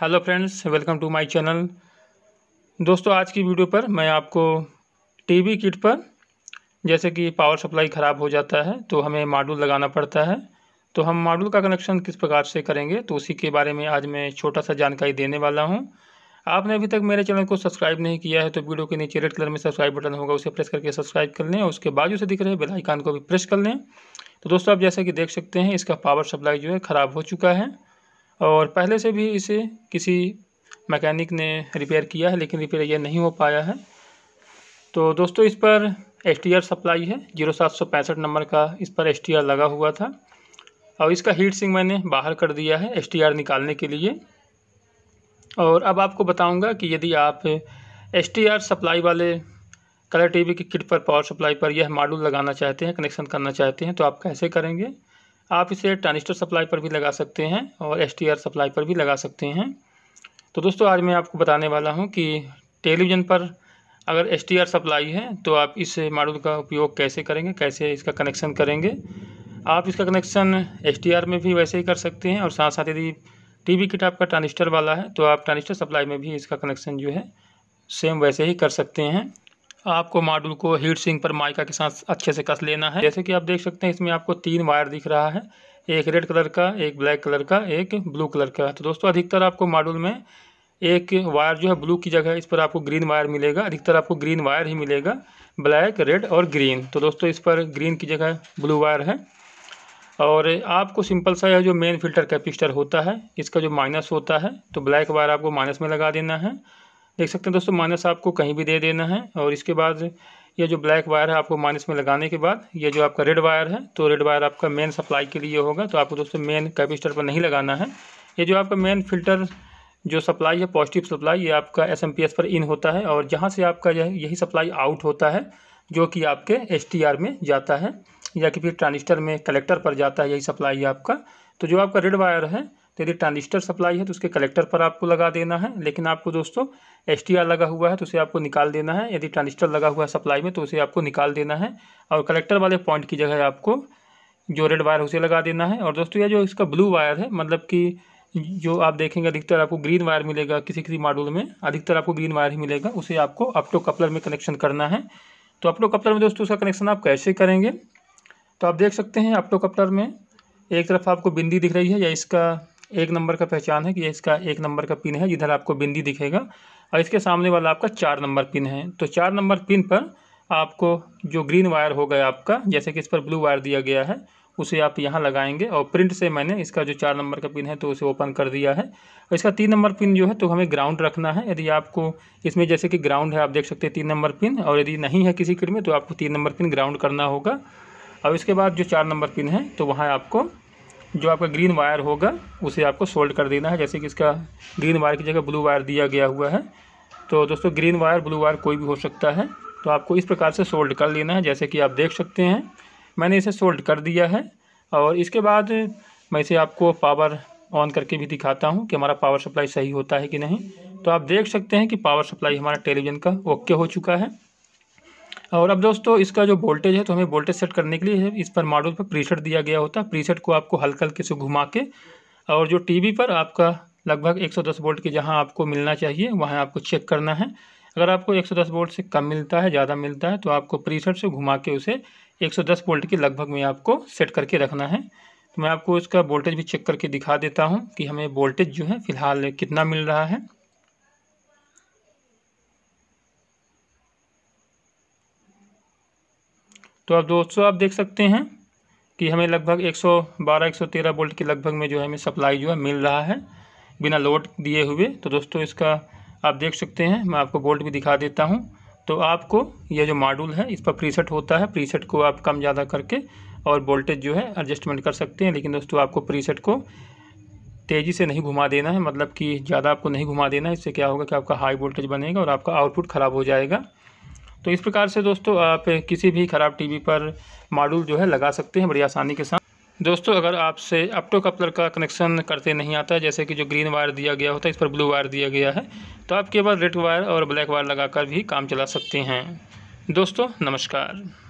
hello friends welcome to my channel दोस्तों आज की वीडियो पर मैं आपको टीवी किट पर जैसे कि पावर सप्लाई ख़राब हो जाता है तो हमें मॉड्यूल लगाना पड़ता है तो हम मॉड्यूल का कनेक्शन किस प्रकार से करेंगे तो उसी के बारे में आज मैं छोटा सा जानकारी देने वाला हूँ आपने अभी तक मेरे चैनल को सब्सक्राइब नहीं किया है तो वीडियो के नीचे रेड कलर में सब्सक्राइब बटन होगा उसे प्रेस करके सब्सक्राइब कर लें और उसके बाजू से दिख रहे बेल आइकान को भी प्रेस कर लें तो दोस्तों आप जैसा कि देख सकते हैं इसका पावर सप्लाई जो है ख़राब हो चुका है और पहले से भी इसे किसी मैकेनिक ने रिपेयर किया है लेकिन रिपेयर यह नहीं हो पाया है तो दोस्तों इस पर एस सप्लाई है जीरो सात सौ पैंसठ नंबर का इस पर एस लगा हुआ था और इसका हीट सिंह मैंने बाहर कर दिया है एस निकालने के लिए और अब आपको बताऊंगा कि यदि आप एस सप्लाई वाले कलर टीवी की किट पर पावर सप्लाई पर यह मॉड्यूल लगाना चाहते हैं कनेक्शन करना चाहते हैं तो आप कैसे करेंगे आप इसे ट्रांजिस्टर सप्लाई पर भी लगा सकते हैं और एस सप्लाई पर भी लगा सकते हैं तो दोस्तों आज मैं आपको बताने वाला हूँ कि टेलीविज़न पर अगर एस सप्लाई है तो आप इस मॉडल का उपयोग कैसे करेंगे कैसे इसका कनेक्शन करेंगे आप इसका कनेक्शन एस में भी वैसे ही कर सकते हैं और साथ साथ यदि टीवी किट आपका ट्रांजिस्टर वाला है तो आप ट्रांजिस्टर सप्लाई में भी इसका कनेक्शन जो है सेम वैसे ही कर सकते हैं आपको मॉड्यूल को हीट सिंक पर माइका के साथ अच्छे से कस लेना है जैसे कि आप देख सकते हैं इसमें आपको तीन वायर दिख रहा है एक रेड कलर का एक ब्लैक कलर का एक ब्लू कलर का तो दोस्तों अधिकतर आपको मॉड्यूल में एक वायर जो है ब्लू की जगह इस पर आपको ग्रीन वायर मिलेगा अधिकतर आपको ग्रीन वायर ही मिलेगा ब्लैक रेड और ग्रीन तो दोस्तों इस पर ग्रीन की जगह ब्लू वायर है और आपको सिंपल सा यह जो मेन फिल्टर कैपेसिटर होता है इसका जो माइनस होता है तो ब्लैक वायर आपको माइनस में लगा देना है देख सकते हैं दोस्तों माइनस आपको कहीं भी दे देना है और इसके बाद ये जो ब्लैक वायर है आपको माइनस में लगाने के बाद ये जो आपका रेड वायर है तो रेड वायर आपका मेन सप्लाई के लिए होगा तो आपको दोस्तों मेन कैपेसिटर पर नहीं लगाना है ये जो आपका मेन फिल्टर जो सप्लाई है पॉजिटिव सप्लाई ये आपका एस पर इन होता है और जहाँ से आपका यही सप्लाई आउट होता है जो कि आपके एस में जाता है या कि फिर ट्रांजिस्टर में कलेक्टर पर जाता है यही सप्लाई आपका तो जो आपका रेड वायर है तो यदि ट्रांजिस्टर सप्लाई है तो उसके कलेक्टर पर आपको लगा देना है लेकिन आपको दोस्तों एस लगा हुआ है तो उसे आपको निकाल देना है यदि ट्रांजिस्टर लगा हुआ है सप्लाई में तो उसे आपको निकाल देना है और कलेक्टर वाले पॉइंट की जगह आपको जो रेड वायर उसे लगा देना है और दोस्तों यह जो इसका ब्लू वायर है मतलब कि जो आप देखेंगे अधिकतर आपको ग्रीन वायर मिलेगा किसी किसी मॉडल में अधिकतर आपको ग्रीन वायर ही मिलेगा उसे आपको अपटो कपलर में कनेक्शन करना है तो अपटो कपलर में दोस्तों उसका कनेक्शन आप कैसे करेंगे तो आप देख सकते हैं अपटो कपलर में एक तरफ आपको बिंदी दिख रही है या इसका एक नंबर का पहचान है कि इसका एक नंबर का पिन है जिधर आपको बिंदी दिखेगा और इसके सामने वाला आपका चार नंबर पिन है तो चार नंबर पिन पर आपको जो ग्रीन वायर हो गया आपका जैसे कि इस पर ब्लू वायर दिया गया है उसे आप यहाँ लगाएंगे और प्रिंट से मैंने इसका जो चार नंबर का पिन है तो उसे ओपन कर दिया है और इसका तीन नंबर पिन जो है तो हमें ग्राउंड रखना है यदि आपको इसमें जैसे कि ग्राउंड है आप देख सकते हैं तीन नंबर पिन और यदि नहीं है किसी किट में तो आपको तीन नंबर पिन ग्राउंड करना होगा और इसके बाद जो चार नंबर पिन है तो वहाँ आपको जो आपका ग्रीन वायर होगा उसे आपको सोल्ड कर देना है जैसे कि इसका ग्रीन वायर की जगह ब्लू वायर दिया गया हुआ है तो दोस्तों ग्रीन वायर ब्लू वायर कोई भी हो सकता है तो आपको इस प्रकार से सोल्ड कर लेना है जैसे कि आप देख सकते हैं मैंने इसे सोल्ड कर दिया है और इसके बाद मैं इसे आपको पावर ऑन करके भी दिखाता हूँ कि हमारा पावर सप्लाई सही होता है कि नहीं तो आप देख सकते हैं कि पावर सप्लाई हमारा टेलीविज़न का ओके हो चुका है और अब दोस्तों इसका जो वोल्टेज है तो हमें वोल्टेज सेट करने के लिए इस पर मॉडल पर प्रीसेट दिया गया होता है प्रीसेट को आपको हल्का हल्के से घुमा के और जो टीवी पर आपका लगभग 110 वोल्ट के जहां आपको मिलना चाहिए वहां आपको चेक करना है अगर आपको 110 वोल्ट से कम मिलता है ज़्यादा मिलता है तो आपको प्रीसेट से घुमा के उसे एक वोल्ट के लगभग में आपको सेट करके रखना है तो मैं आपको इसका वोल्टेज भी चेक करके दिखा देता हूँ कि हमें वोल्टेज जो है फ़िलहाल कितना मिल रहा है तो आप दोस्तों आप देख सकते हैं कि हमें लगभग 112 113 वोल्ट के लगभग में जो है हमें सप्लाई जो है मिल रहा है बिना लोड दिए हुए तो दोस्तों इसका आप देख सकते हैं मैं आपको वोल्ट भी दिखा देता हूँ तो आपको यह जो मॉड्यूल है इस पर प्रीसेट होता है प्रीसेट को आप कम ज़्यादा करके और वोल्टेज जो है एडजस्टमेंट कर सकते हैं लेकिन दोस्तों आपको प्रीसेट को तेज़ी से नहीं घुमा देना है मतलब कि ज़्यादा आपको नहीं घुमा देना है इससे क्या होगा कि आपका हाई वोल्टेज बनेगा और आपका आउटपुट ख़राब हो जाएगा तो इस प्रकार से दोस्तों आप किसी भी ख़राब टीवी पर मॉड्यूल जो है लगा सकते हैं बड़ी आसानी के साथ दोस्तों अगर आपसे अपटो कपलर का कनेक्शन करते नहीं आता जैसे कि जो ग्रीन वायर दिया गया होता है इस पर ब्लू वायर दिया गया है तो आप केवल रेड वायर और ब्लैक वायर लगाकर भी काम चला सकते हैं दोस्तों नमस्कार